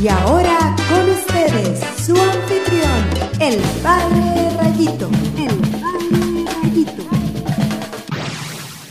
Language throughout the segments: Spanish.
Y ahora con ustedes, su anfitrión, el Padre Rayito. El Padre Rayito.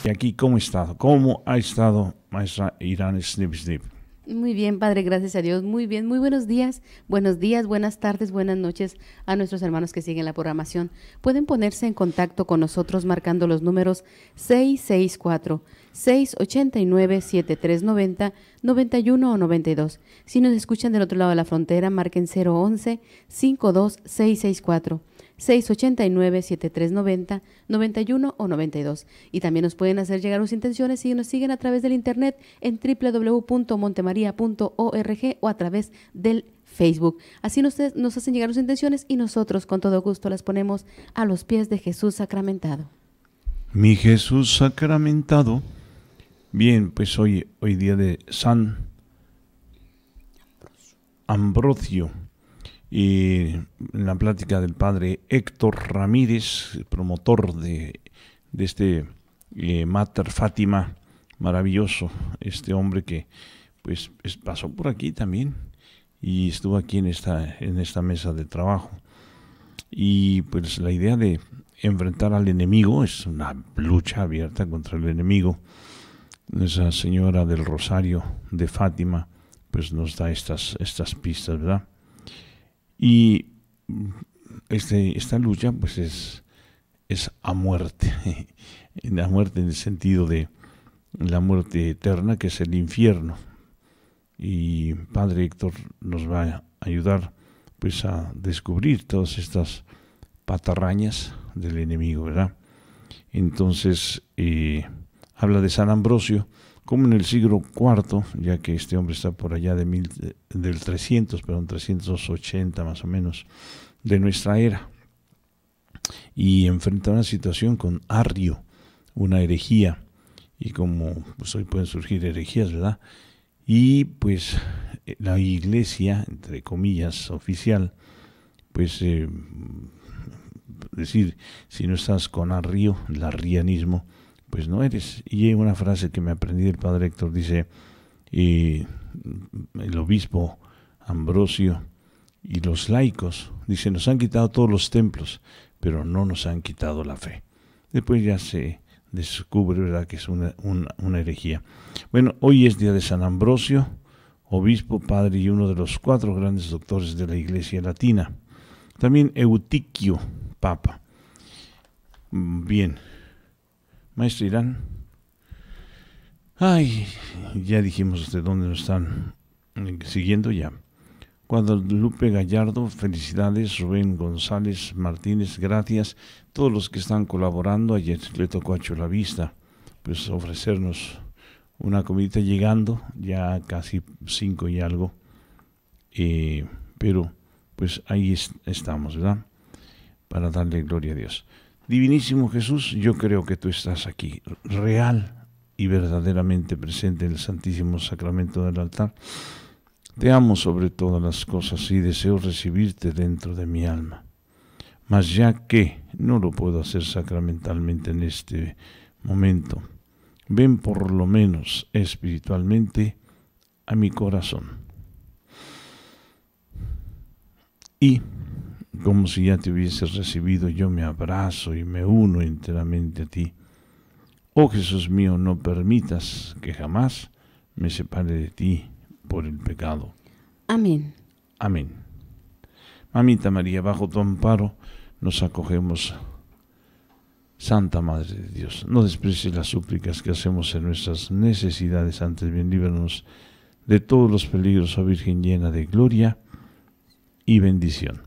Y aquí, ¿cómo ha estado? ¿Cómo ha estado maestra Irán Snip Snip? Muy bien, Padre, gracias a Dios. Muy bien, muy buenos días. Buenos días, buenas tardes, buenas noches a nuestros hermanos que siguen la programación. Pueden ponerse en contacto con nosotros marcando los números 664 689-7390, 91 o 92. Si nos escuchan del otro lado de la frontera, marquen 011-52664. 689-7390, 91 o 92. Y también nos pueden hacer llegar sus intenciones si nos siguen a través del internet en www.montemaria.org o a través del Facebook. Así nos, nos hacen llegar sus intenciones y nosotros con todo gusto las ponemos a los pies de Jesús sacramentado. Mi Jesús sacramentado Bien, pues hoy, hoy día de San Ambrosio. Y la plática del padre Héctor Ramírez, promotor de, este eh, Mater Fátima, maravilloso, este hombre que pues pasó por aquí también y estuvo aquí en esta, en esta mesa de trabajo. Y pues la idea de enfrentar al enemigo es una lucha abierta contra el enemigo nuestra señora del Rosario de Fátima, pues nos da estas, estas pistas, ¿verdad? Y mm, este, esta lucha, pues es, es a muerte, la muerte en el sentido de la muerte eterna, que es el infierno. Y Padre Héctor nos va a ayudar pues a descubrir todas estas patarrañas del enemigo, ¿verdad? Entonces, eh, habla de San Ambrosio, como en el siglo IV, ya que este hombre está por allá de del 300, perdón, 380 más o menos, de nuestra era, y enfrenta una situación con Arrio, una herejía, y como pues, hoy pueden surgir herejías, ¿verdad? Y pues eh, la iglesia, entre comillas, oficial, pues eh, decir, si no estás con Arrio, el arrianismo, pues no eres. Y hay una frase que me aprendí del padre Héctor, dice, el obispo Ambrosio y los laicos, dice, nos han quitado todos los templos, pero no nos han quitado la fe. Después ya se descubre, ¿verdad?, que es una herejía. Bueno, hoy es día de San Ambrosio, obispo, padre y uno de los cuatro grandes doctores de la Iglesia Latina. También Eutiquio, papa. Mm, bien, Maestro Irán. Ay, ya dijimos de dónde nos están siguiendo ya. Guadalupe Gallardo, felicidades. Rubén González Martínez, gracias. Todos los que están colaborando, ayer le tocó a vista pues ofrecernos una comidita llegando, ya casi cinco y algo. Eh, pero pues ahí estamos, ¿verdad? Para darle gloria a Dios. Divinísimo Jesús, yo creo que tú estás aquí, real y verdaderamente presente en el Santísimo Sacramento del altar. Te amo sobre todas las cosas y deseo recibirte dentro de mi alma. Mas ya que no lo puedo hacer sacramentalmente en este momento, ven por lo menos espiritualmente a mi corazón. Y como si ya te hubiese recibido, yo me abrazo y me uno enteramente a ti. Oh Jesús mío, no permitas que jamás me separe de ti por el pecado. Amén. Amén. Mamita María, bajo tu amparo nos acogemos. Santa Madre de Dios, no desprecies las súplicas que hacemos en nuestras necesidades, antes bien líbranos de todos los peligros, oh Virgen llena de gloria y bendición.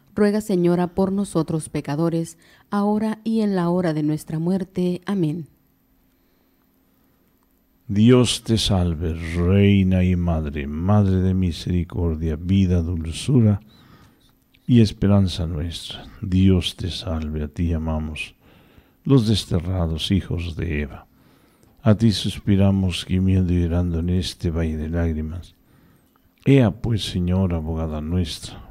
ruega Señora por nosotros pecadores, ahora y en la hora de nuestra muerte. Amén. Dios te salve, Reina y Madre, Madre de misericordia, vida, dulzura y esperanza nuestra. Dios te salve, a ti amamos, los desterrados hijos de Eva. A ti suspiramos gimiendo y llorando en este valle de lágrimas. Ea pues, Señora, abogada nuestra,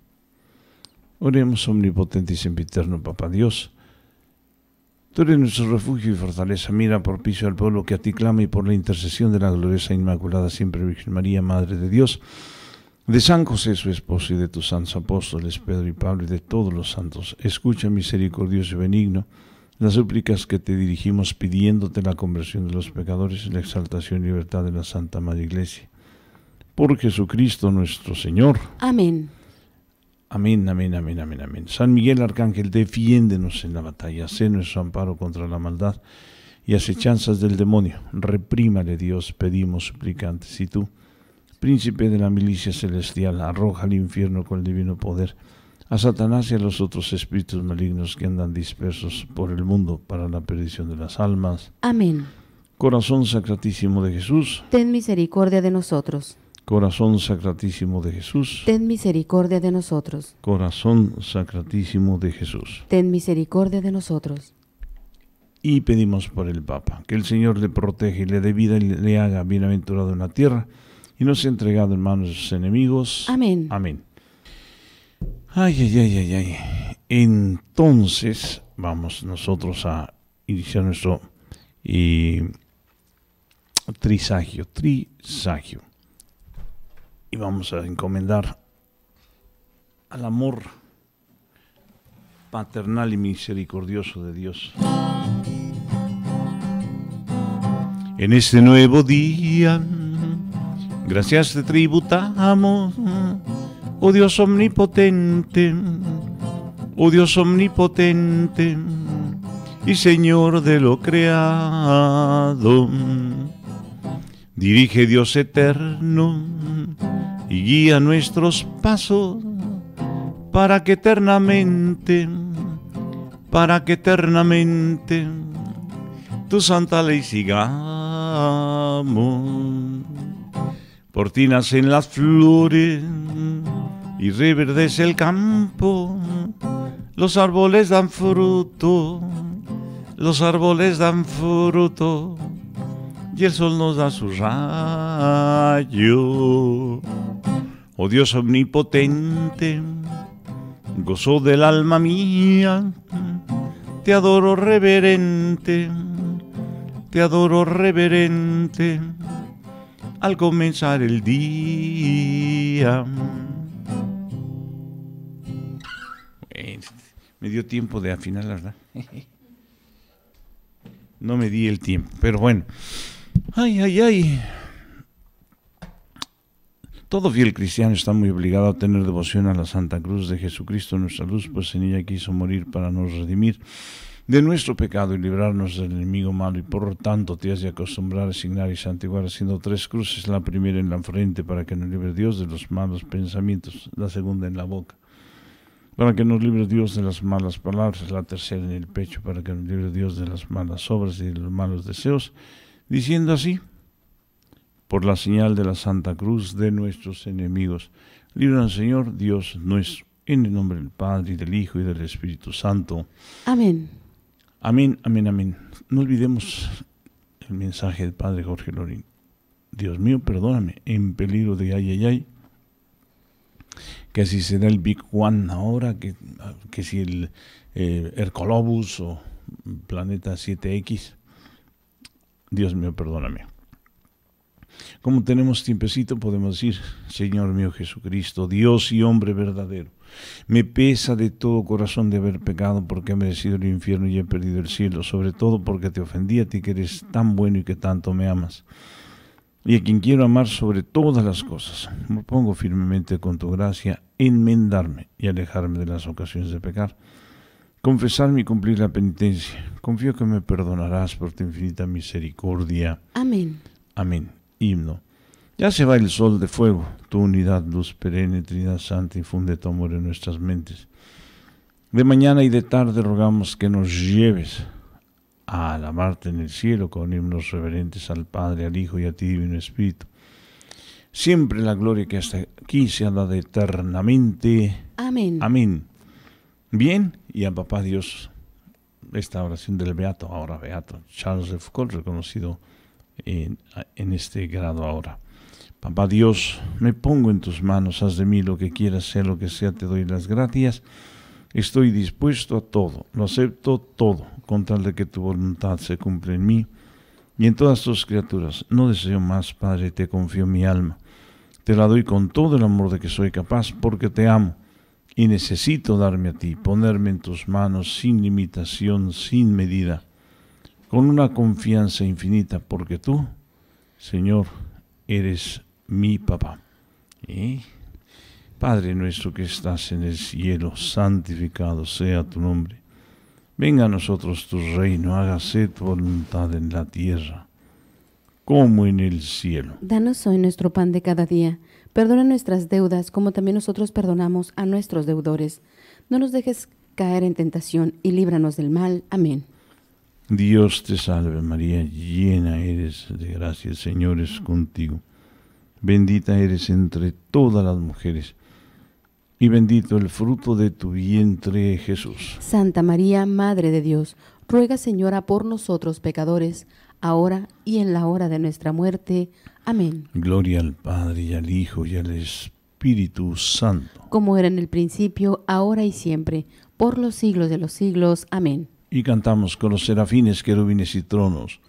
Oremos, omnipotente y sempiterno, Papa Dios. Tú eres nuestro refugio y fortaleza. Mira por piso al pueblo que a ti clama y por la intercesión de la gloriosa e Inmaculada Siempre Virgen María, Madre de Dios, de San José, su esposo, y de tus santos apóstoles, Pedro y Pablo, y de todos los santos. Escucha, misericordioso y benigno, las súplicas que te dirigimos pidiéndote la conversión de los pecadores y la exaltación y libertad de la Santa Madre Iglesia. Por Jesucristo nuestro Señor. Amén. Amén, amén, amén, amén, amén. San Miguel Arcángel, defiéndenos en la batalla, sé nuestro amparo contra la maldad y asechanzas del demonio. Reprímale, Dios, pedimos suplicantes. Y tú, príncipe de la milicia celestial, arroja al infierno con el divino poder a Satanás y a los otros espíritus malignos que andan dispersos por el mundo para la perdición de las almas. Amén. Corazón Sacratísimo de Jesús, ten misericordia de nosotros. Corazón Sacratísimo de Jesús. Ten misericordia de nosotros. Corazón Sacratísimo de Jesús. Ten misericordia de nosotros. Y pedimos por el Papa, que el Señor le protege, le dé vida y le haga bienaventurado en la tierra y no sea entregado en manos de sus enemigos. Amén. Amén. Ay, ay, ay, ay, ay. Entonces vamos nosotros a iniciar nuestro eh, trisagio, trisagio y vamos a encomendar al amor paternal y misericordioso de Dios. En este nuevo día, gracias te tributamos, oh Dios omnipotente, oh Dios omnipotente y Señor de lo creado. Dirige Dios eterno y guía nuestros pasos para que eternamente, para que eternamente tu santa ley sigamos. Por ti nacen las flores y reverdece el campo, los árboles dan fruto, los árboles dan fruto y el sol nos da su rayo. Oh Dios omnipotente, gozo del alma mía, te adoro reverente, te adoro reverente, al comenzar el día. Me dio tiempo de afinar, la verdad. No me di el tiempo, pero bueno. Ay, ay, ay. Todo fiel cristiano está muy obligado a tener devoción a la Santa Cruz de Jesucristo, nuestra luz, pues en ella quiso morir para nos redimir de nuestro pecado y librarnos del enemigo malo. Y por lo tanto te has de acostumbrar a asignar y santiguar haciendo tres cruces, la primera en la frente para que nos libre Dios de los malos pensamientos, la segunda en la boca para que nos libre Dios de las malas palabras, la tercera en el pecho para que nos libre Dios de las malas obras y de los malos deseos diciendo así, por la señal de la Santa Cruz de nuestros enemigos, al Señor Dios nuestro, en el nombre del Padre, y del Hijo, y del Espíritu Santo. Amén. Amén, amén, amén. No olvidemos el mensaje del Padre Jorge Lorín. Dios mío, perdóname, en peligro de ay, ay, ay. Que si será el Big One ahora, que, que si el eh, Hercolobus o Planeta 7X Dios mío, perdóname. Como tenemos tiempecito, podemos decir, Señor mío Jesucristo, Dios y hombre verdadero, me pesa de todo corazón de haber pecado porque he merecido el infierno y he perdido el cielo, sobre todo porque te ofendí a ti que eres tan bueno y que tanto me amas. Y a quien quiero amar sobre todas las cosas, me pongo firmemente con tu gracia enmendarme y alejarme de las ocasiones de pecar confesarme y cumplir la penitencia. Confío que me perdonarás por tu infinita misericordia. Amén. Amén. Himno. Ya se va el sol de fuego, tu unidad, luz perenne, Trinidad Santa, infunde tu amor en nuestras mentes. De mañana y de tarde rogamos que nos lleves a alabarte en el cielo con himnos reverentes al Padre, al Hijo y a ti, Divino Espíritu. Siempre la gloria que hasta aquí se ha dado eternamente. Amén. Amén. Bien, y a Papá Dios esta oración del Beato, ahora Beato, Charles de Cole, reconocido en, en este grado ahora. Papá Dios, me pongo en tus manos, haz de mí lo que quieras, sea lo que sea, te doy las gracias. Estoy dispuesto a todo, lo acepto todo, con tal de que tu voluntad se cumpla en mí y en todas tus criaturas. No deseo más, Padre, te confío mi alma. Te la doy con todo el amor de que soy capaz, porque te amo y necesito darme a ti, ponerme en tus manos sin limitación, sin medida, con una confianza infinita, porque tú, Señor, eres mi papá. Padre nuestro que estás en el cielo, santificado sea tu nombre. Venga a nosotros tu reino, hágase tu voluntad en la tierra como en el cielo. Danos hoy nuestro pan de cada día Perdona nuestras deudas como también nosotros perdonamos a nuestros deudores. No nos dejes caer en tentación y líbranos del mal. Amén. Dios te salve María, llena eres de gracia, el Señor es contigo. Bendita eres entre todas las mujeres y bendito el fruto de tu vientre Jesús. Santa María, Madre de Dios, ruega Señora por nosotros pecadores ahora y en la hora de nuestra muerte. Amén. Gloria al Padre y al Hijo y al Espíritu Santo. Como era en el principio, ahora y siempre, por los siglos de los siglos. Amén. Y cantamos con los serafines, querubines y tronos.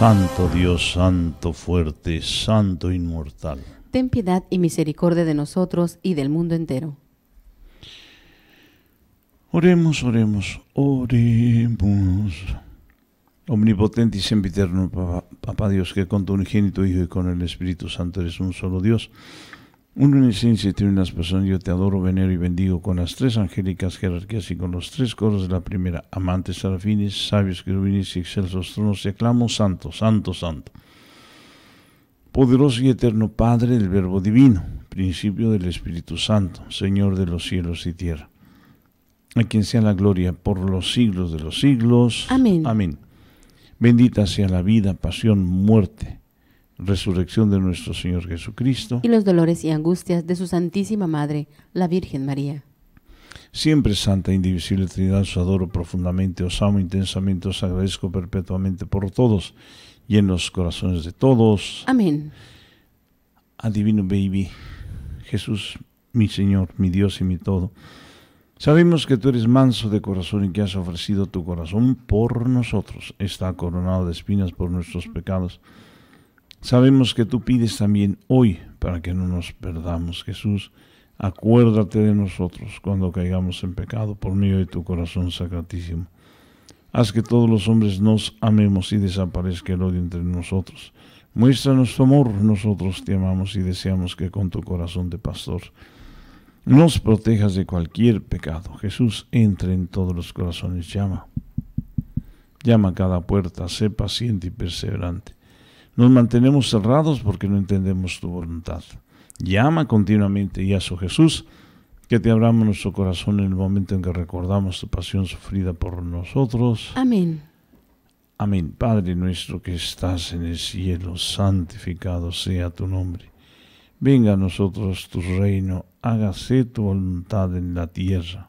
Santo Dios, Santo fuerte, Santo inmortal. Ten piedad y misericordia de nosotros y del mundo entero. Oremos, oremos, oremos. Omnipotente y sempiterno, eterno, Papá Dios, que con tu unigénito Hijo y con el Espíritu Santo eres un solo Dios un esencia tiene una personas, yo te adoro, venero y bendigo con las tres angélicas jerarquías y con los tres coros de la primera, amantes serafines, sabios querubines y excelsos tronos, te aclamo, santo, santo, santo. Poderoso y eterno Padre del Verbo Divino, principio del Espíritu Santo, Señor de los cielos y tierra. A quien sea la gloria por los siglos de los siglos. Amén. Amén. Bendita sea la vida, pasión, muerte resurrección de nuestro Señor Jesucristo. Y los dolores y angustias de su Santísima Madre, la Virgen María. Siempre Santa Indivisible Trinidad, os adoro profundamente, os amo intensamente, os agradezco perpetuamente por todos y en los corazones de todos. Amén. Adivino Baby, Jesús, mi Señor, mi Dios y mi todo. Sabemos que tú eres manso de corazón y que has ofrecido tu corazón por nosotros. Está coronado de espinas por nuestros pecados Sabemos que tú pides también hoy para que no nos perdamos, Jesús. Acuérdate de nosotros cuando caigamos en pecado por medio de tu corazón sacratísimo. Haz que todos los hombres nos amemos y desaparezca el odio entre nosotros. Muéstranos tu amor, nosotros te amamos y deseamos que con tu corazón de pastor nos protejas de cualquier pecado. Jesús, entre en todos los corazones, llama. Llama a cada puerta, sé paciente y perseverante. Nos mantenemos cerrados porque no entendemos tu voluntad. Llama continuamente y haz, oh Jesús que te abramos nuestro corazón en el momento en que recordamos tu pasión sufrida por nosotros. Amén. Amén. Padre nuestro que estás en el cielo, santificado sea tu nombre. Venga a nosotros tu reino, hágase tu voluntad en la tierra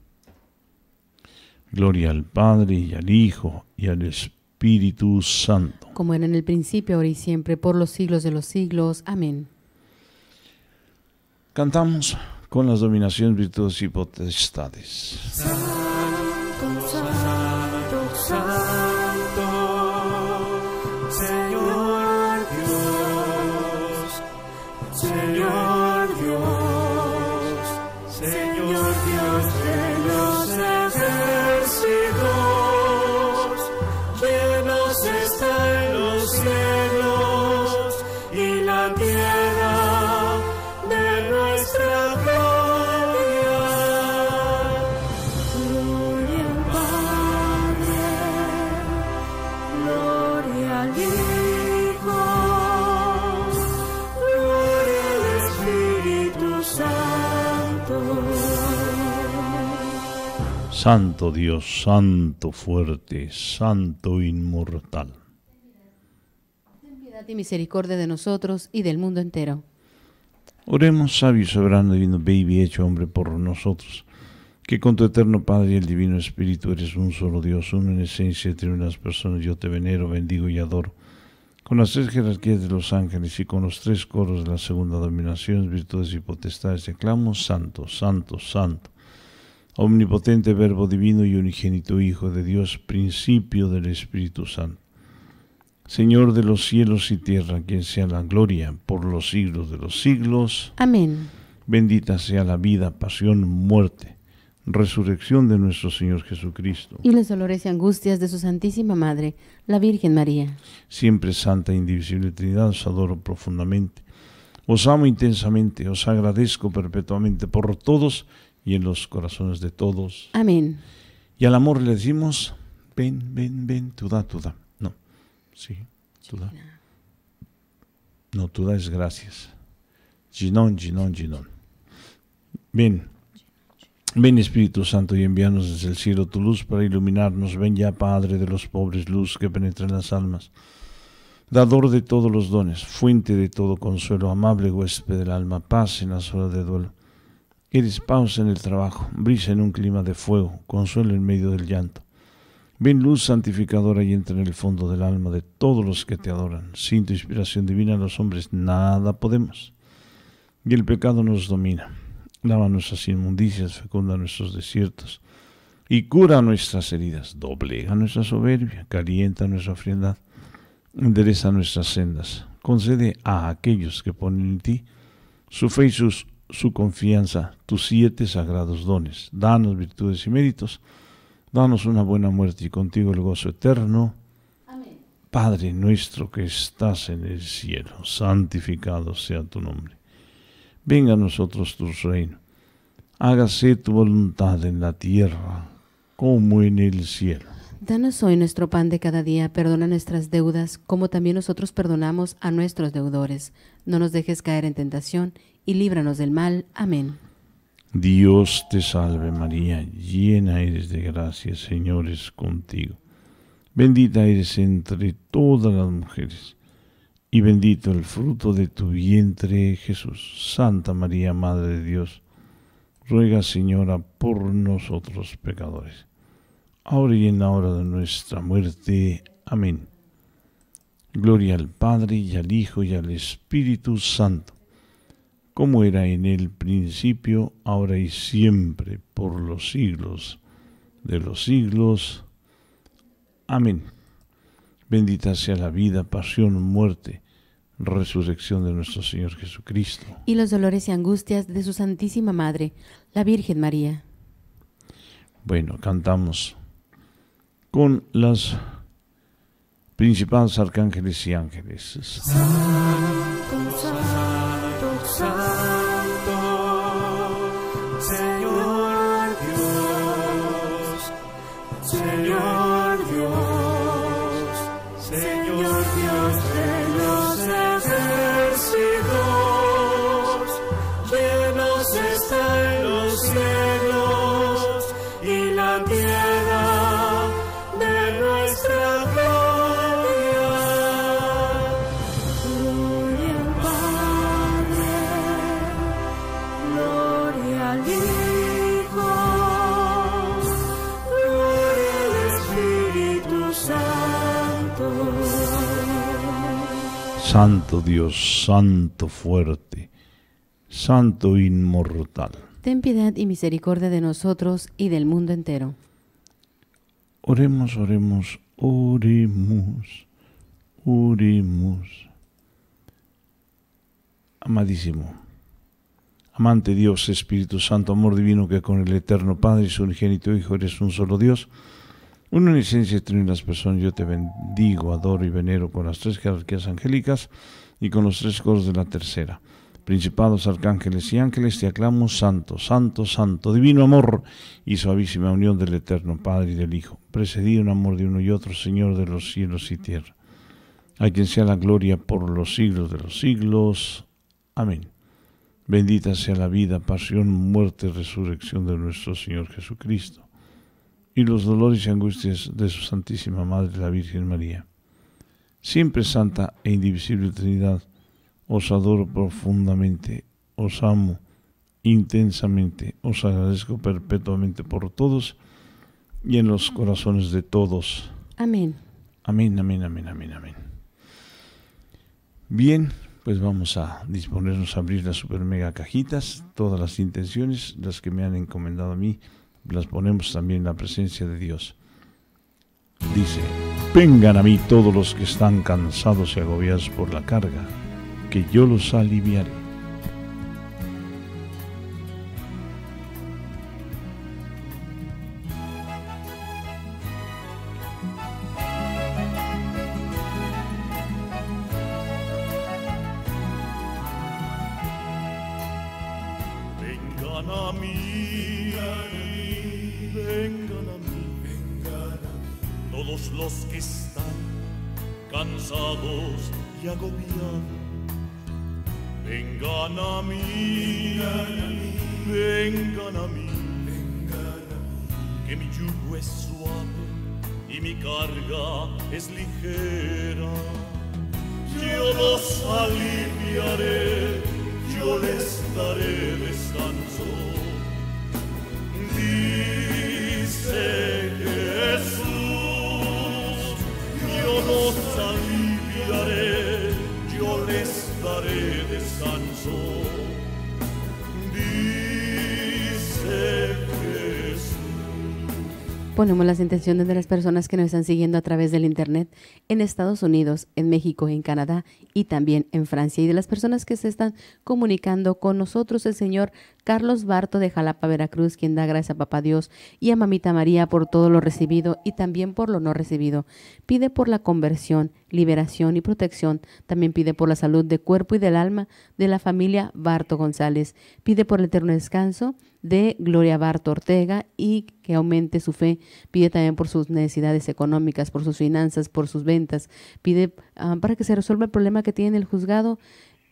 Gloria al Padre y al Hijo y al Espíritu Santo. Como era en el principio, ahora y siempre, por los siglos de los siglos. Amén. Cantamos con las dominaciones, virtudes y potestades. Santo Dios, Santo fuerte, Santo inmortal. Ten piedad y misericordia de nosotros y del mundo entero. Oremos, sabio, soberano, divino, baby, hecho hombre por nosotros, que con tu eterno Padre y el Divino Espíritu eres un solo Dios, uno en esencia, entre unas personas, yo te venero, bendigo y adoro con las tres jerarquías de los ángeles y con los tres coros de la segunda dominación, virtudes y potestades, clamo santo, santo, santo, omnipotente Verbo Divino y unigénito Hijo de Dios, principio del Espíritu Santo. Señor de los cielos y tierra, quien sea la gloria por los siglos de los siglos. Amén. Bendita sea la vida, pasión, muerte, resurrección de nuestro Señor Jesucristo. Y las dolores y angustias de su Santísima Madre, la Virgen María. Siempre Santa e Indivisible Trinidad, os adoro profundamente. Os amo intensamente, os agradezco perpetuamente por todos y en los corazones de todos. Amén. Y al amor le decimos, ven, ven, ven, tú da, tú da. No, sí, tú da. No, tú da es gracias. Ginón, ginón, ginón. Ven, ven Espíritu Santo y envíanos desde el cielo tu luz para iluminarnos. Ven ya, Padre de los pobres, luz que penetra en las almas. Dador de todos los dones, fuente de todo consuelo, amable huésped del alma, paz en las horas de duelo Eres pausa en el trabajo, brisa en un clima de fuego, consuelo en medio del llanto. Ven luz santificadora y entra en el fondo del alma de todos los que te adoran. Sin tu inspiración divina los hombres nada podemos. Y el pecado nos domina. Lava nuestras inmundicias, fecunda nuestros desiertos y cura nuestras heridas, doblega nuestra soberbia, calienta nuestra frialdad, endereza nuestras sendas, concede a aquellos que ponen en ti su fe y sus su confianza, tus siete sagrados dones. Danos virtudes y méritos. Danos una buena muerte y contigo el gozo eterno. Amén. Padre nuestro que estás en el cielo, santificado sea tu nombre. Venga a nosotros tu reino. Hágase tu voluntad en la tierra como en el cielo. Danos hoy nuestro pan de cada día, perdona nuestras deudas, como también nosotros perdonamos a nuestros deudores. No nos dejes caer en tentación y líbranos del mal. Amén. Dios te salve María, llena eres de gracia, Señor es contigo. Bendita eres entre todas las mujeres, y bendito el fruto de tu vientre, Jesús. Santa María, Madre de Dios, ruega, Señora, por nosotros pecadores, ahora y en la hora de nuestra muerte. Amén. Gloria al Padre, y al Hijo, y al Espíritu Santo como era en el principio, ahora y siempre, por los siglos de los siglos. Amén. Bendita sea la vida, pasión, muerte, resurrección de nuestro Señor Jesucristo. Y los dolores y angustias de su Santísima Madre, la Virgen María. Bueno, cantamos con las principales arcángeles y ángeles. 伤。Santo Dios, Santo fuerte, Santo inmortal. Ten piedad y misericordia de nosotros y del mundo entero. Oremos, oremos, oremos, oremos. Amadísimo, amante Dios, Espíritu Santo, amor divino, que con el eterno Padre y su Ingénito Hijo eres un solo Dios una licencia de las personas, yo te bendigo, adoro y venero con las tres jerarquías angélicas y con los tres coros de la tercera. Principados, arcángeles y ángeles, te aclamo santo, santo, santo, divino amor y suavísima unión del Eterno Padre y del Hijo, precedido en amor de uno y otro, Señor de los cielos y tierra. A quien sea la gloria por los siglos de los siglos. Amén. Bendita sea la vida, pasión, muerte y resurrección de nuestro Señor Jesucristo y los dolores y angustias de su Santísima Madre la Virgen María. Siempre Santa e Indivisible Trinidad, os adoro profundamente, os amo intensamente, os agradezco perpetuamente por todos y en los corazones de todos. Amén. Amén, amén, amén, amén, amén. Bien, pues vamos a disponernos a abrir las super mega cajitas, todas las intenciones, las que me han encomendado a mí las ponemos también en la presencia de Dios. Dice, vengan a mí todos los que están cansados y agobiados por la carga, que yo los aliviaré. ponemos las intenciones de las personas que nos están siguiendo a través del Internet en Estados Unidos, en México, en Canadá y también en Francia y de las personas que se están comunicando con nosotros, el Señor Carlos Barto de Jalapa, Veracruz, quien da gracias a Papá Dios y a Mamita María por todo lo recibido y también por lo no recibido. Pide por la conversión, liberación y protección. También pide por la salud de cuerpo y del alma de la familia Barto González. Pide por el eterno descanso de Gloria Barto Ortega y que aumente su fe. Pide también por sus necesidades económicas, por sus finanzas, por sus ventas. Pide ah, para que se resuelva el problema que tiene el juzgado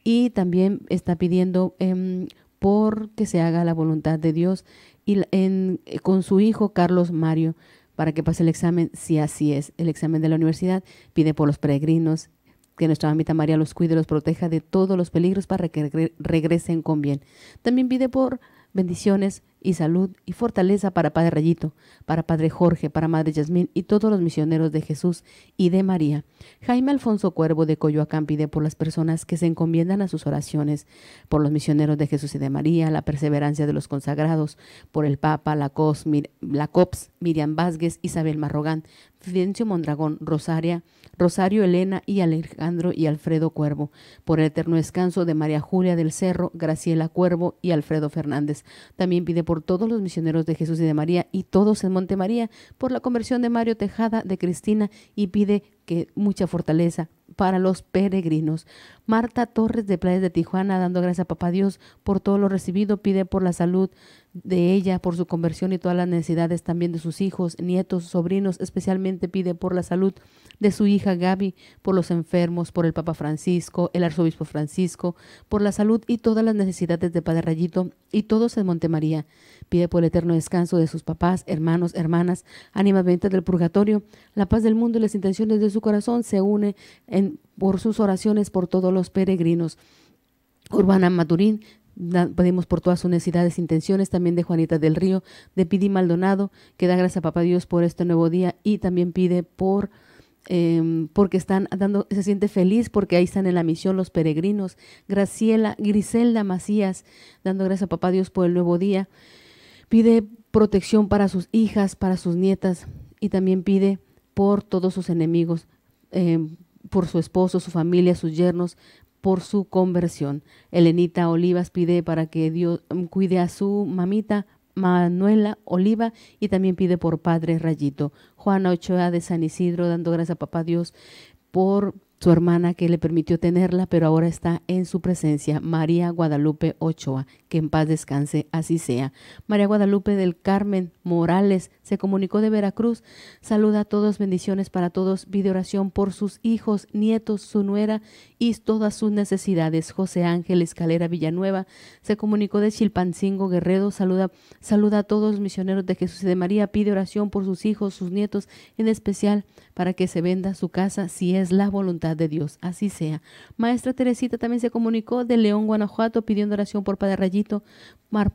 y también está pidiendo em, por que se haga la voluntad de Dios y eh, con su hijo Carlos Mario para que pase el examen, si así es, el examen de la universidad. Pide por los peregrinos, que nuestra mamita María los cuide, los proteja de todos los peligros para que regresen con bien. También pide por Bendiciones y salud y fortaleza para Padre Rayito, para Padre Jorge, para Madre Yasmín y todos los misioneros de Jesús y de María. Jaime Alfonso Cuervo de Coyoacán pide por las personas que se encomiendan a sus oraciones, por los misioneros de Jesús y de María, la perseverancia de los consagrados, por el Papa, la, la COPS, Miriam Vázquez, Isabel Marrogán, Fidencio Mondragón, Rosaria, Rosario Elena y Alejandro y Alfredo Cuervo, por el eterno descanso de María Julia del Cerro, Graciela Cuervo y Alfredo Fernández. También pide por todos los misioneros de Jesús y de María y todos en Monte María, por la conversión de Mario Tejada, de Cristina y pide que mucha fortaleza para los peregrinos, Marta Torres de Playas de Tijuana, dando gracias a Papá Dios por todo lo recibido, pide por la salud de ella, por su conversión y todas las necesidades también de sus hijos, nietos, sobrinos, especialmente pide por la salud de su hija Gaby, por los enfermos, por el Papa Francisco, el Arzobispo Francisco, por la salud y todas las necesidades de Padre Rayito y todos en Montemaría. Pide por el eterno descanso de sus papás, hermanos, hermanas, ánimas benditas del purgatorio, la paz del mundo y las intenciones de su corazón se une en por sus oraciones por todos los peregrinos. Urbana Maturín, pedimos por todas sus necesidades e intenciones, también de Juanita del Río, de Pidi Maldonado, que da gracias a Papá Dios por este nuevo día y también pide por... Em, porque están dando, se siente feliz porque ahí están en la misión los peregrinos. Graciela, Griselda Macías, dando gracias a Papá Dios por el nuevo día. Pide protección para sus hijas, para sus nietas y también pide por todos sus enemigos. Em, por su esposo, su familia, sus yernos, por su conversión. Elenita Olivas pide para que Dios mm, cuide a su mamita Manuela Oliva y también pide por Padre Rayito. Juana Ochoa de San Isidro dando gracias a Papá Dios por su hermana que le permitió tenerla, pero ahora está en su presencia, María Guadalupe Ochoa, que en paz descanse, así sea. María Guadalupe del Carmen Morales se comunicó de Veracruz. Saluda a todos, bendiciones para todos, pide oración por sus hijos, nietos, su nuera y todas sus necesidades. José Ángel Escalera Villanueva se comunicó de Chilpancingo Guerrero. Saluda, saluda a todos misioneros de Jesús y de María. Pide oración por sus hijos, sus nietos, en especial para que se venda su casa si es la voluntad de Dios. Así sea. Maestra Teresita también se comunicó de León, Guanajuato, pidiendo oración por Padre Rayito,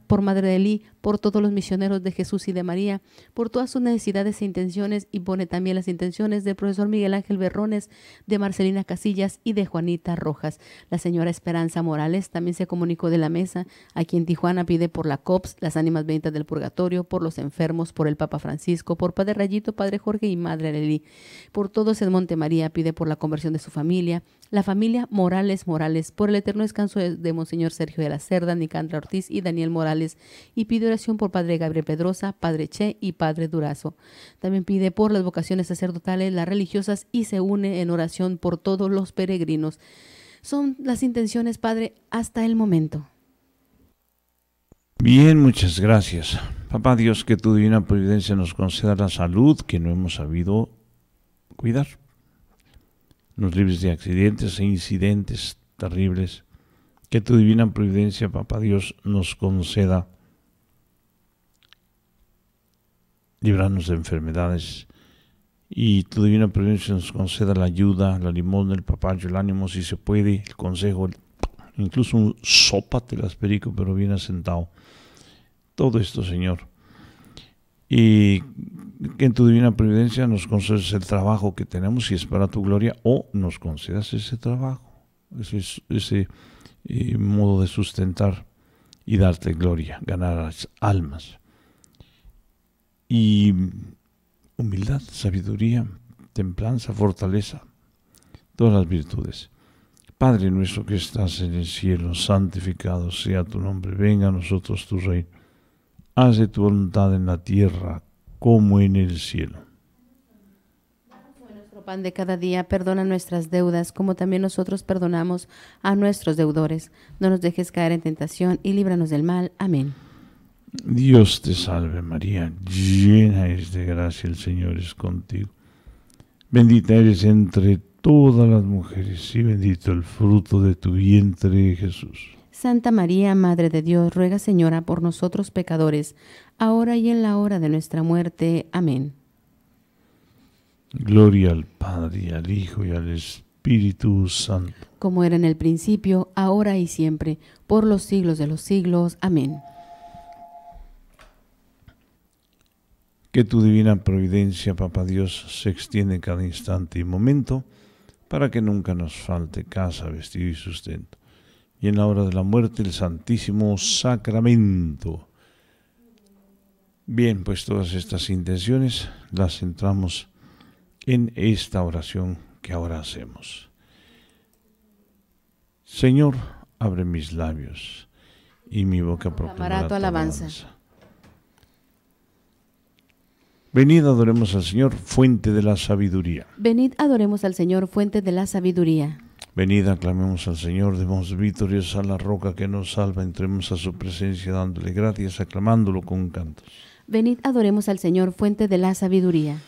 por Madre Delí, por todos los misioneros de Jesús y de María, por todas sus necesidades e intenciones, y pone también las intenciones del profesor Miguel Ángel Berrones, de Marcelina Casillas y de Juanita Rojas. La señora Esperanza Morales también se comunicó de la mesa, aquí en Tijuana pide por la COPS, las ánimas benditas del purgatorio, por los enfermos, por el Papa Francisco, por Padre Rayito, Padre Jorge y Madre Delí, Por todos en Monte María pide por la conversión de su familia, la familia Morales Morales, por el eterno descanso de Monseñor Sergio de la Cerda, Nicandra Ortiz y Daniel Morales, y pide oración por Padre Gabriel Pedrosa, Padre Che y Padre Durazo. También pide por las vocaciones sacerdotales, las religiosas y se une en oración por todos los peregrinos. Son las intenciones, Padre, hasta el momento. Bien, muchas gracias. Papá Dios, que tu divina providencia nos conceda la salud que no hemos sabido cuidar nos libres de accidentes e incidentes terribles que tu divina providencia, Papá Dios, nos conceda. Librarnos de enfermedades y tu divina providencia nos conceda la ayuda, la limón, el papayo, el ánimo, si se puede, el consejo, incluso un sopa te las perico, pero bien asentado. Todo esto, Señor. Y que en tu divina providencia nos concedes el trabajo que tenemos y es para tu gloria, o nos concedas ese trabajo, ese, eh, modo de sustentar y darte gloria, ganar almas. Y humildad, sabiduría, templanza, fortaleza, todas las virtudes. Padre nuestro que estás en el cielo, santificado sea tu nombre, venga a nosotros tu reino. Haz de tu voluntad en la tierra como en el cielo. Nuestro pan de cada día, perdona nuestras deudas, como también nosotros perdonamos a nuestros deudores. No nos dejes caer en tentación y líbranos del mal. Amén. Dios te salve María, llena es de gracia, el Señor es contigo. Bendita eres entre todas las mujeres y bendito el fruto de tu vientre, Jesús. Santa María, Madre de Dios, ruega Señora por nosotros pecadores, ahora y en la hora de nuestra muerte. Amén. Gloria al Padre, al Hijo y al Espíritu Santo. Como era en el principio, ahora y siempre, por los siglos de los siglos. Amén. Que tu divina providencia, Papa Dios, se extiende en cada instante y momento, para que nunca nos falte casa, vestido y sustento. Y en la hora de la muerte, el Santísimo Sacramento Bien, pues todas estas intenciones las centramos en esta oración que ahora hacemos. Señor, abre mis labios y mi boca proclamará tu alabanza. Venid, adoremos al Señor, fuente de la sabiduría. Venid, adoremos al Señor, fuente de la sabiduría. Venid, aclamemos al Señor, demos victorios a la roca que nos salva, entremos a su presencia dándole gracias, aclamándolo con cantos. Venid, adoremos al Señor, fuente de la sabiduría.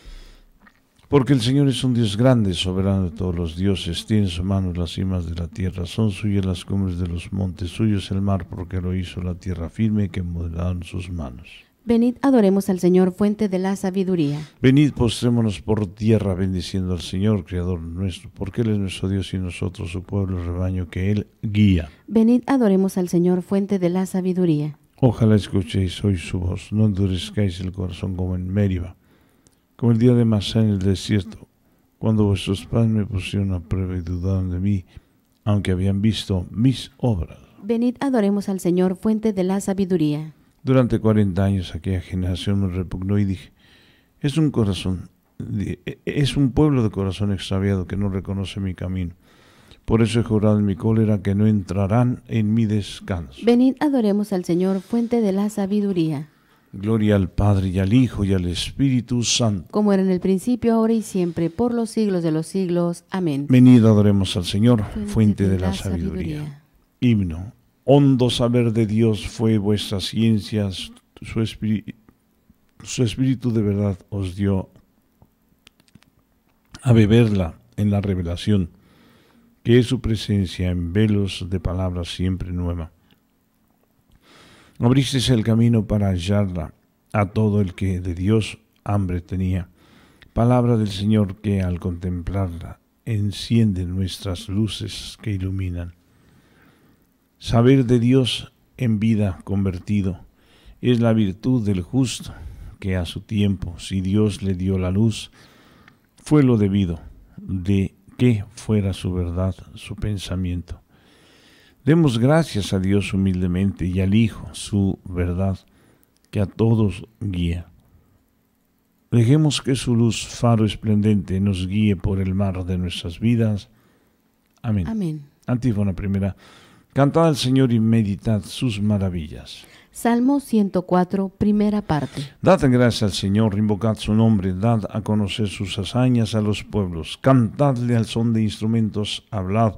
Porque el Señor es un Dios grande, soberano de todos los dioses, tiene en su mano las cimas de la tierra, son suyas las cumbres de los montes, suyos es el mar, porque lo hizo la tierra firme que modelaron sus manos. Venid, adoremos al Señor, fuente de la sabiduría. Venid, postrémonos por tierra, bendiciendo al Señor, Creador nuestro, porque Él es nuestro Dios y nosotros su pueblo, rebaño que Él guía. Venid, adoremos al Señor, fuente de la sabiduría. Ojalá escuchéis hoy su voz, no endurezcáis el corazón como en Mérida, como el día de Masá en el desierto, cuando vuestros padres me pusieron a prueba y dudaron de mí, aunque habían visto mis obras. Venid, adoremos al Señor, fuente de la sabiduría. Durante cuarenta años aquella generación me repugnó y dije, es un corazón, e, e, es un pueblo de corazón extraviado que no reconoce mi camino. Por eso he jurado en mi cólera que no entrarán en mi descanso. Venid, adoremos al Señor, fuente de la sabiduría. Gloria al Padre y al Hijo y al Espíritu Santo. Como era en el principio, ahora y siempre, por los siglos de los siglos. Amén. Venid, adoremos al Señor, fuente, de, la, sabiduría. Himno. Hondo saber de Dios fue vuestras ciencias. su, su espíritu de verdad os dio a beberla en la revelación que es su presencia en velos de palabra siempre nueva. Abriste el camino para hallarla a todo el que de Dios hambre tenía. Palabra del Señor que al contemplarla enciende nuestras luces que iluminan. Saber de Dios en vida convertido es la virtud del justo que a su tiempo, si Dios le dio la luz, fue lo debido de que fuera su verdad, su pensamiento. Demos gracias a Dios humildemente y al Hijo, su verdad, que a todos guía. Dejemos que su luz, faro esplendente, nos guíe por el mar de nuestras vidas. Amén. Amén. Antífona primera. Cantad al Señor y meditad sus maravillas. Salmo 104, primera parte. Dad gracias al Señor, invocad su nombre, dad a conocer sus hazañas a los pueblos, cantadle al son de instrumentos, hablad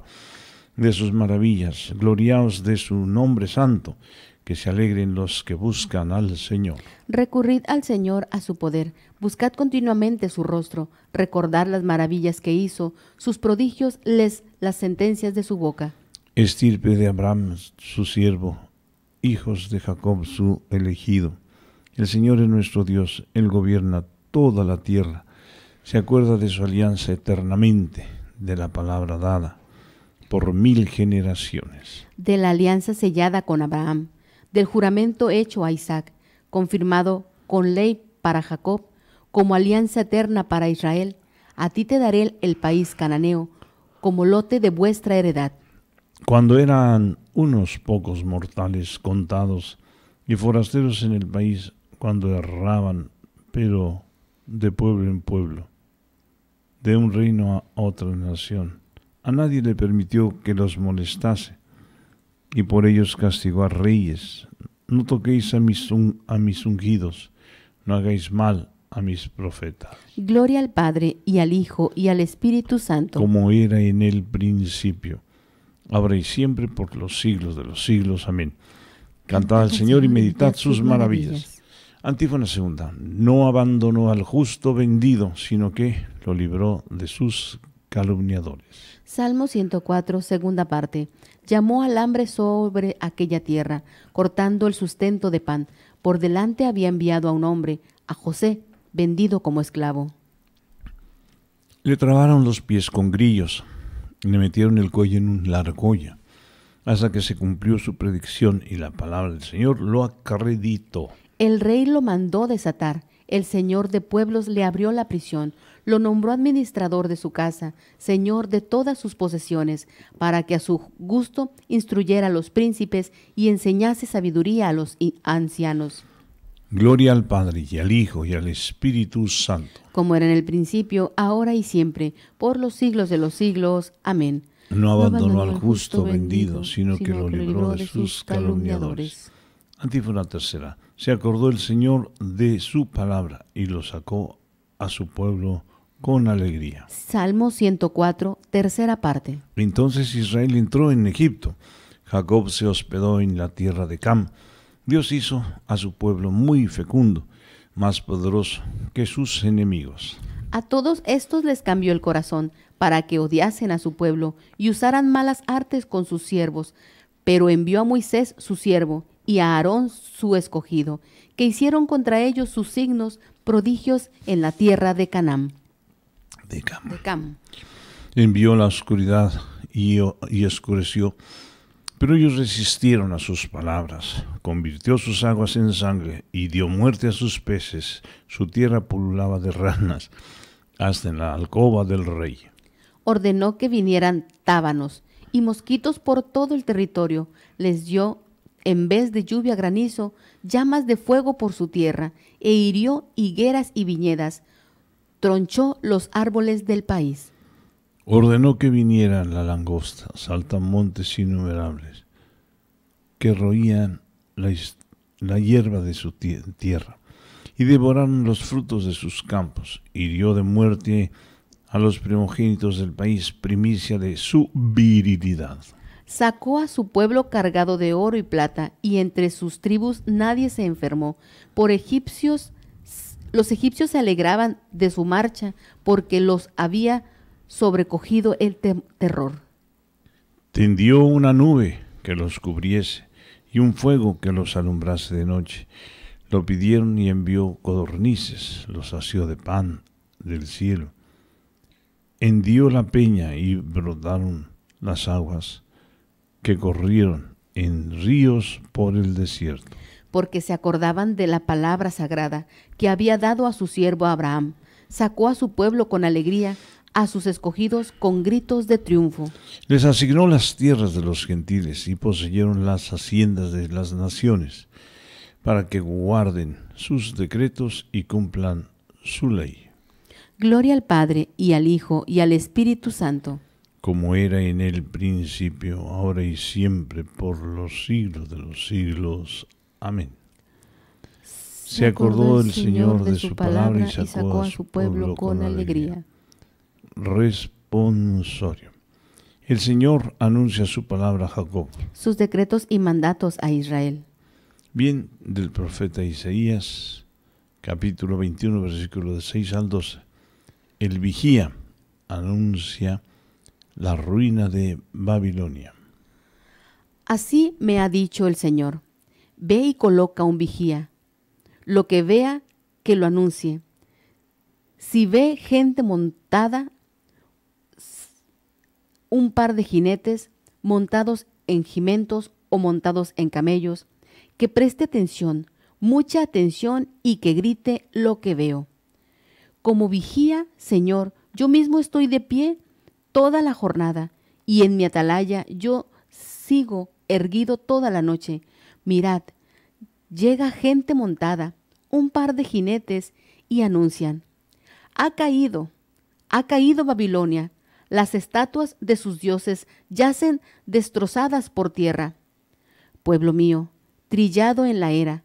de sus maravillas, gloriaos de su nombre santo, que se alegren los que buscan al Señor. Recurrid al Señor a su poder, buscad continuamente su rostro, recordad las maravillas que hizo, sus prodigios les las sentencias de su boca estirpe de Abraham su siervo, hijos de Jacob su elegido. El Señor es nuestro Dios, Él gobierna toda la tierra, se acuerda de su alianza eternamente, de la palabra dada por mil generaciones. De la alianza sellada con Abraham, del juramento hecho a Isaac, confirmado con ley para Jacob, como alianza eterna para Israel, a ti te daré el país cananeo, como lote de vuestra heredad cuando eran unos pocos mortales contados y forasteros en el país, cuando erraban, pero de pueblo en pueblo, de un reino a otra nación. A nadie le permitió que los molestase, y por ellos castigó a reyes. No toquéis a mis, a mis ungidos, no hagáis mal a mis profetas. Gloria al Padre, y al Hijo, y al Espíritu Santo. Como era en el principio ahora y siempre, por los siglos de los siglos. Amén. Cantad al Señor y meditad sus maravillas. Antífona segunda. No abandonó al justo vendido, sino que lo libró de sus calumniadores. Salmo 104, segunda parte. Llamó al hambre sobre aquella tierra, cortando el sustento de pan. Por delante había enviado a un hombre, a José, vendido como esclavo. Le trabaron los pies con grillos, le metieron el cuello en una argolla, hasta que se cumplió su predicción y la palabra del Señor lo acreditó. El rey lo mandó desatar. El Señor de pueblos le abrió la prisión, lo nombró administrador de su casa, señor de todas sus posesiones, para que a su gusto instruyera a los príncipes y enseñase sabiduría a los ancianos. Gloria al Padre y al Hijo y al Espíritu Santo. Como era en el principio, ahora y siempre, por los siglos de los siglos. Amén. No abandonó, al justo vendido, sino, que lo libró de sus calumniadores. calumniadores. Antífona tercera. Se acordó el Señor de su palabra y lo sacó a su pueblo con alegría. Salmo 104, tercera parte. Entonces Israel entró en Egipto. Jacob se hospedó en la tierra de Cam Dios hizo a su pueblo muy fecundo, más poderoso que sus enemigos. A todos estos les cambió el corazón para que odiasen a su pueblo y usaran malas artes con sus siervos, pero envió a Moisés su siervo y a Aarón su escogido, que hicieron contra ellos sus signos, prodigios en la tierra de Canaán. De Envió la oscuridad y oscureció pero ellos resistieron a sus palabras, convirtió sus aguas en sangre y dio muerte a sus peces, su tierra pululaba de ranas, hasta en la alcoba del rey. Ordenó que vinieran tábanos y mosquitos por todo el territorio, les dio en vez de lluvia granizo, llamas de fuego por su tierra, e hirió higueras y viñedas, tronchó los árboles del país. Ordenó que vinieran la langosta, saltamontes innumerables, que roían la, hierba de su tierra, y devoraron los frutos de sus campos. Hirió de muerte a los primogénitos del país, primicia de su virilidad. Sacó a su pueblo cargado de oro y plata, y entre sus tribus nadie se enfermó. Por egipcios, los egipcios se alegraban de su marcha, porque los había sobrecogido el terror. Tendió una nube que los cubriese y un fuego que los alumbrase de noche. Lo pidieron y envió codornices, los asió de pan del cielo. Hendió la peña y brotaron las aguas que corrieron en ríos por el desierto. Porque se acordaban de la palabra sagrada que había dado a su siervo Abraham. Sacó a su pueblo con alegría a sus escogidos con gritos de triunfo. Les asignó las tierras de los gentiles y poseyeron las haciendas de las naciones, para que guarden sus decretos y cumplan su ley. Gloria al Padre y al Hijo y al Espíritu Santo. Como era en el principio, ahora y siempre, por los siglos de los siglos. Amén. Se acordó el Señor de su palabra y sacó a su pueblo con alegría responsorio. El Señor anuncia su palabra a Jacob. Sus decretos y mandatos a Israel. Bien, del profeta Isaías, capítulo 21, versículo de 6 al 12. El vigía anuncia la ruina de Babilonia. Así me ha dicho el Señor. Ve y coloca un vigía. Lo que vea, que lo anuncie. Si ve gente montada, un par de jinetes montados en jimentos o montados en camellos, que preste atención, mucha atención y que grite lo que veo. Como vigía, Señor, yo mismo estoy de pie toda la jornada, y en mi atalaya yo sigo erguido toda la noche. Mirad, llega gente montada, un par de jinetes, y anuncian, ha caído, ha caído Babilonia, las estatuas de sus dioses yacen destrozadas por tierra. Pueblo mío, trillado en la era,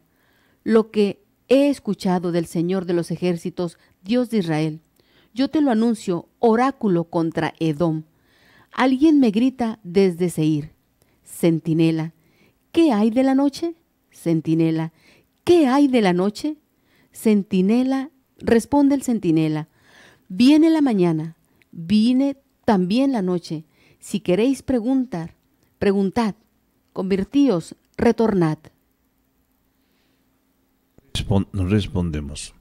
lo que he escuchado del Señor de los ejércitos, Dios de Israel, yo te lo anuncio, oráculo contra Edom. Alguien me grita desde Seir, Centinela, ¿qué hay de la noche? Centinela, ¿qué hay de la noche? Centinela, responde el centinela, viene la mañana, viene también la noche. Si queréis preguntar, preguntad, convertíos, retornad. Nos respondemos.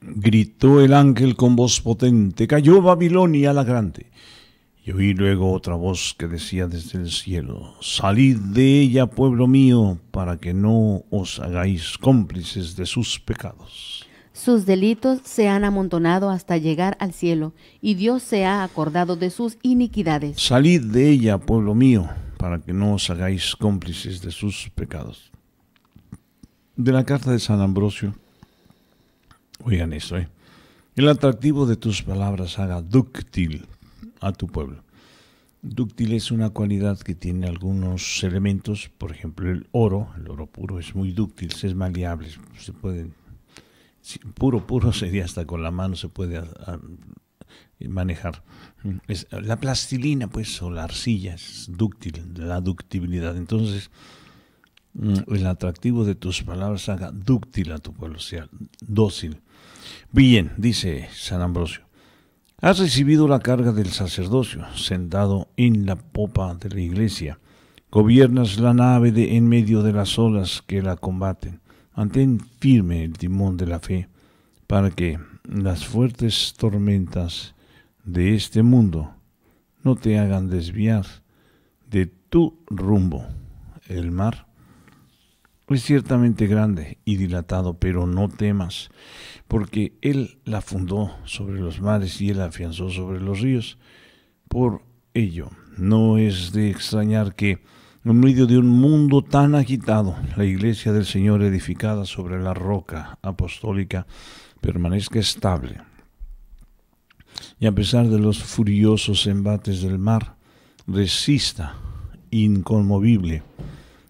Gritó el ángel con voz potente, cayó Babilonia la grande. Y oí luego otra voz que decía desde el cielo, salid de ella, pueblo mío, para que no os hagáis cómplices de sus pecados. Sus delitos se han amontonado hasta llegar al cielo, y Dios se ha acordado de sus iniquidades. Salid de ella, pueblo mío, para que no os hagáis cómplices de sus pecados. De la carta de San Ambrosio. Oigan esto, eh. El atractivo de tus palabras haga dúctil a tu pueblo. Dúctil es una cualidad que tiene algunos elementos, por ejemplo el oro, el oro puro es muy dúctil, es maleable, se pueden puro, puro sería hasta con la mano se puede ah, ah, manejar. la plastilina, pues, o la arcilla es dúctil, la ductibilidad. Entonces, mm, el atractivo de tus palabras haga dúctil a tu pueblo, sea dócil. Bien, dice San Ambrosio, has recibido la carga del sacerdocio, sentado en la popa de la iglesia. Gobiernas la nave en medio de las olas que la combaten. Mantén firme el timón de la fe para que las fuertes tormentas de este mundo no te hagan desviar de tu rumbo. El mar es ciertamente grande y dilatado, pero no temas, porque Él la fundó sobre los mares y Él afianzó sobre los ríos. Por ello, no es de extrañar que en medio de un mundo tan agitado, la iglesia del Señor edificada sobre la roca apostólica permanezca estable. Y a pesar de los furiosos embates del mar, resista inconmovible.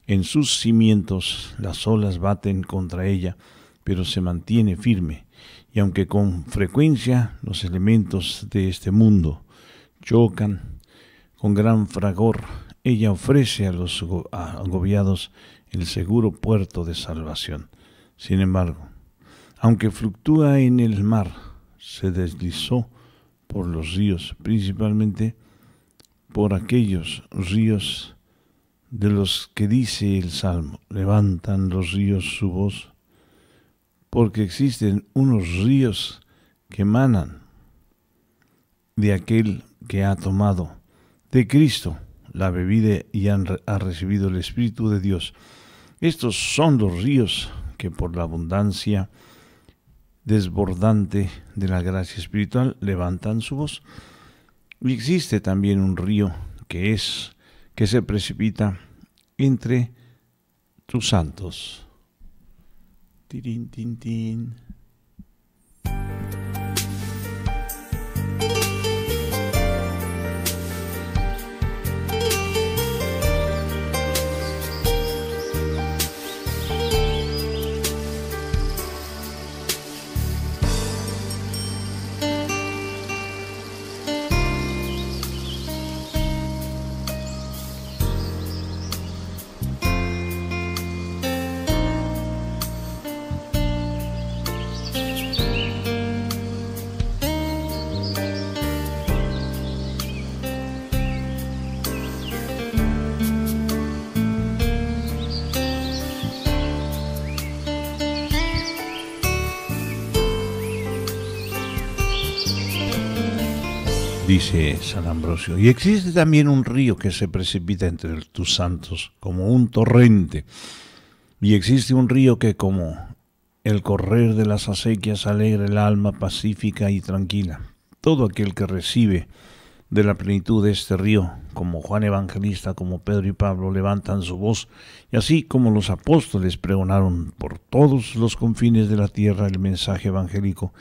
En sus cimientos las olas baten contra ella, pero se mantiene firme, y aunque con frecuencia los elementos de este mundo chocan con gran fragor ella ofrece a los agobiados el seguro puerto de salvación. Sin embargo, aunque fluctúa en el mar, se deslizó por los ríos, principalmente por aquellos ríos de los que dice el Salmo, levantan los ríos su voz, porque existen unos ríos que emanan de aquel que ha tomado, de Cristo, la bebida y han, ha recibido el Espíritu de Dios. Estos son los ríos que por la abundancia desbordante de la gracia espiritual levantan su voz. Y existe también un río que es que se precipita entre tus santos. dice San Ambrosio. Y existe también un río que se precipita entre tus santos como un torrente. Y existe un río que como el correr de las acequias alegra el alma pacífica y tranquila. Todo aquel que recibe de la plenitud de este río, como Juan Evangelista, como Pedro y Pablo, levantan su voz, y así como los apóstoles pregonaron por todos los confines de la tierra el mensaje evangélico,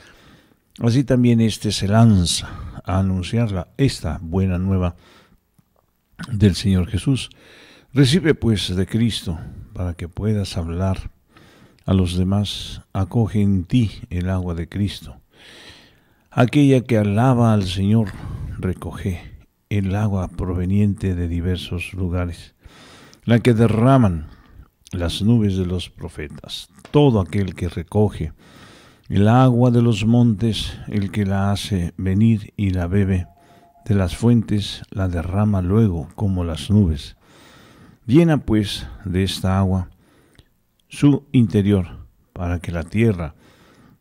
así también éste se lanza a anunciarla, esta buena nueva del Señor Jesús. Recibe pues de Cristo para que puedas hablar a los demás. Acoge en ti el agua de Cristo. Aquella que alaba al Señor recoge el agua proveniente de diversos lugares, la que derraman las nubes de los profetas. Todo aquel que recoge el agua de los montes, el que la hace venir y la bebe, de las fuentes la derrama luego como las nubes. Llena pues de esta agua su interior, para que la tierra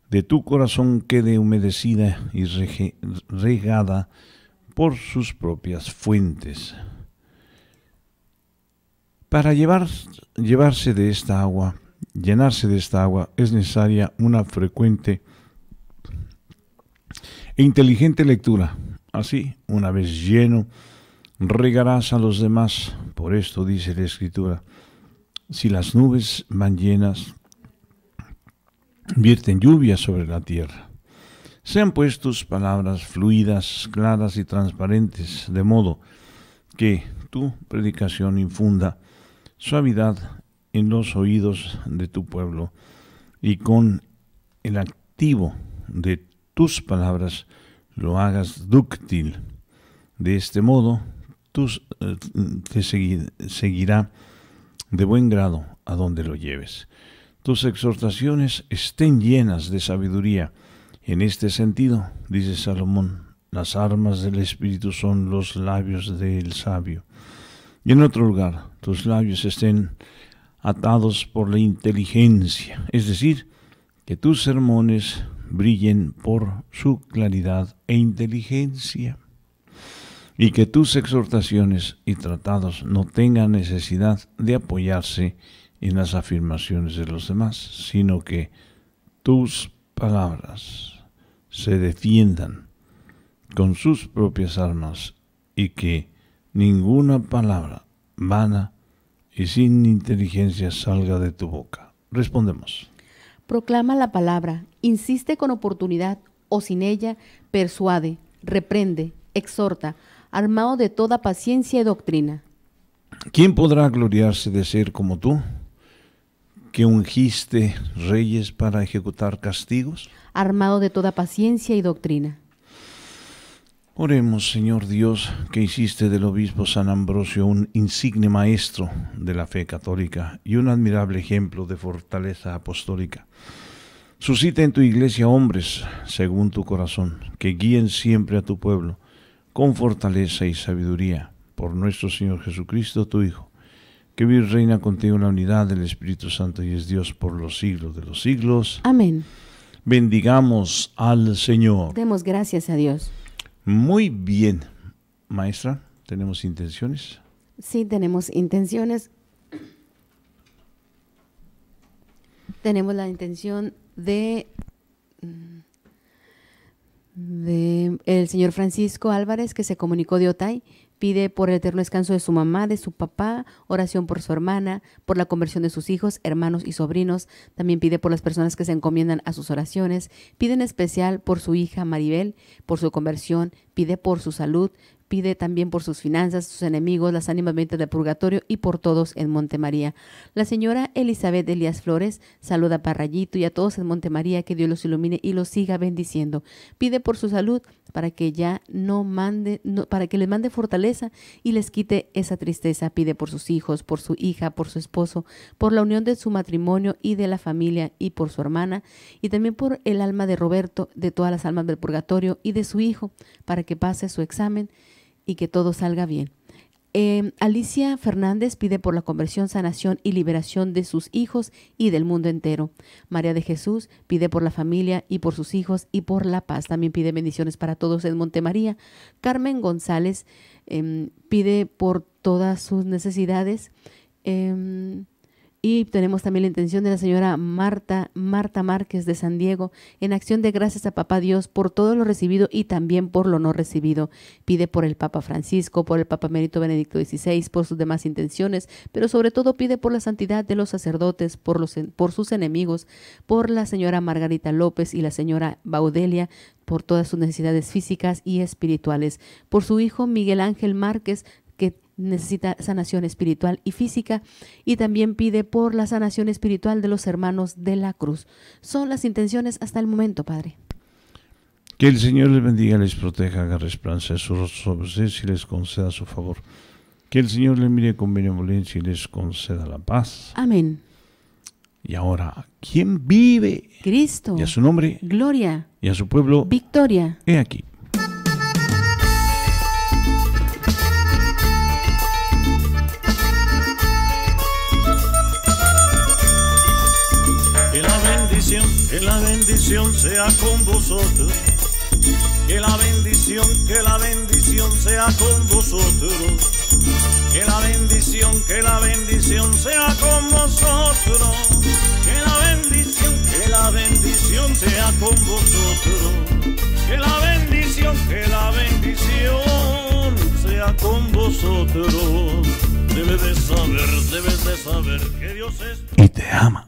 de tu corazón quede humedecida y regada por sus propias fuentes. Para llevar, llevarse de esta agua, llenarse de esta agua es necesaria una frecuente e inteligente lectura. Así, una vez lleno, regarás a los demás. Por esto dice la Escritura, si las nubes van llenas, vierten lluvia sobre la tierra. Sean pues tus palabras fluidas, claras y transparentes, de modo que tu predicación infunda suavidad en los oídos de tu pueblo y con el activo de tus palabras lo hagas dúctil. De este modo, tus, eh, te seguirá de buen grado a donde lo lleves. Tus exhortaciones estén llenas de sabiduría. En este sentido, dice Salomón, las armas del Espíritu son los labios del sabio. Y en otro lugar, tus labios estén atados por la inteligencia, es decir, que tus sermones brillen por su claridad e inteligencia, y que tus exhortaciones y tratados no tengan necesidad de apoyarse en las afirmaciones de los demás, sino que tus palabras se defiendan con sus propias armas y que ninguna palabra vana y sin inteligencia salga de tu boca. Respondemos. Proclama la palabra, insiste con oportunidad o sin ella, persuade, reprende, exhorta, armado de toda paciencia y doctrina. ¿Quién podrá gloriarse de ser como tú, que ungiste reyes para ejecutar castigos? Armado de toda paciencia y doctrina. Oremos, Señor Dios, que hiciste del obispo San Ambrosio un insigne maestro de la fe católica y un admirable ejemplo de fortaleza apostólica. Suscita en tu iglesia hombres, según tu corazón, que guíen siempre a tu pueblo, con fortaleza y sabiduría, por nuestro Señor Jesucristo, tu Hijo, que vive y reina contigo en la unidad del Espíritu Santo y es Dios por los siglos de los siglos. Amén. Bendigamos al Señor. Demos gracias a Dios. Muy bien, maestra, ¿tenemos intenciones? Sí, tenemos intenciones. Tenemos la intención de... Mm, el señor Francisco Álvarez, que se comunicó de Otay, pide por el eterno descanso de su mamá, de su papá, oración por su hermana, por la conversión de sus hijos, hermanos y sobrinos. También pide por las personas que se encomiendan a sus oraciones. Pide en especial por su hija Maribel, por su conversión. Pide por su salud, Pide también por sus finanzas, sus enemigos, las ánimas de del purgatorio y por todos en Montemaría. La señora Elizabeth Elías Flores saluda a Parrayito y a todos en Montemaría, que Dios los ilumine y los siga bendiciendo. Pide por su salud para que ya no mande, para que les mande fortaleza y les quite esa tristeza. Pide por sus hijos, por su hija, por su esposo, por la unión de su matrimonio y de la familia y por su hermana y también por el alma de Roberto, de todas las almas del purgatorio y de su hijo, para que pase su examen y que todo salga bien. Eh, Alicia Fernández pide por la conversión, sanación y liberación de sus hijos y del mundo entero. María de Jesús pide por la familia y por sus hijos y por la paz. También pide bendiciones para todos en Montemaría. Carmen González em, pide por todas sus necesidades. Em, y tenemos también la intención de la señora Marta, Marta Márquez de San Diego, en acción de gracias a Papá Dios por todo lo recibido y también por lo no recibido. Pide por el Papa Francisco, por el Papa Mérito Benedicto XVI, por sus demás intenciones, pero sobre todo pide por la santidad de los sacerdotes, por, los, por sus enemigos, por la señora Margarita López y la señora Baudelia, por todas sus necesidades físicas y espirituales, por su hijo Miguel Ángel Márquez, necesita sanación espiritual y física y también pide por la sanación espiritual de los hermanos de la cruz. Son las intenciones hasta el momento, Padre. Que el Señor les bendiga, les proteja, agarre resplandecer sus sobre y les conceda su favor. Que el Señor les mire con benevolencia y les conceda la paz. Amén. Y ahora, ¿quién vive? Cristo. Y a su nombre. Gloria. Y a su pueblo. Victoria. He aquí. sea con vosotros. Que la bendición, que la bendición sea con vosotros. Que la bendición, que la bendición sea con vosotros. Que la bendición, que la bendición sea con vosotros. Que la bendición, que la bendición sea con vosotros. Debes de saber, debes de saber que Dios es... Y te ama.